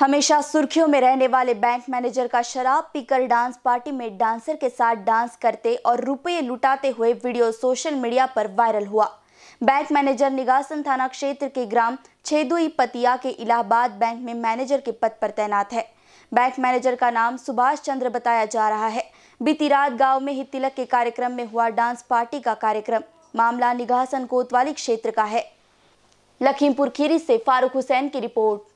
हमेशा सुर्खियों में रहने वाले बैंक मैनेजर का शराब पीकर डांस पार्टी में डांसर के साथ डांस करते और रुपये लुटाते हुए वीडियो सोशल मीडिया पर वायरल हुआ बैंक मैनेजर निगासन थाना क्षेत्र के ग्राम छेदुई पतिया के इलाहाबाद बैंक में मैनेजर के पद पर तैनात है बैंक मैनेजर का नाम सुभाष चंद्र बताया जा रहा है बीती रात गाँव में ही तिलक के कार्यक्रम में हुआ डांस पार्टी का कार्यक्रम मामला निगासन कोतवाली क्षेत्र का है लखीमपुर खीरी से फारूक हुसैन की रिपोर्ट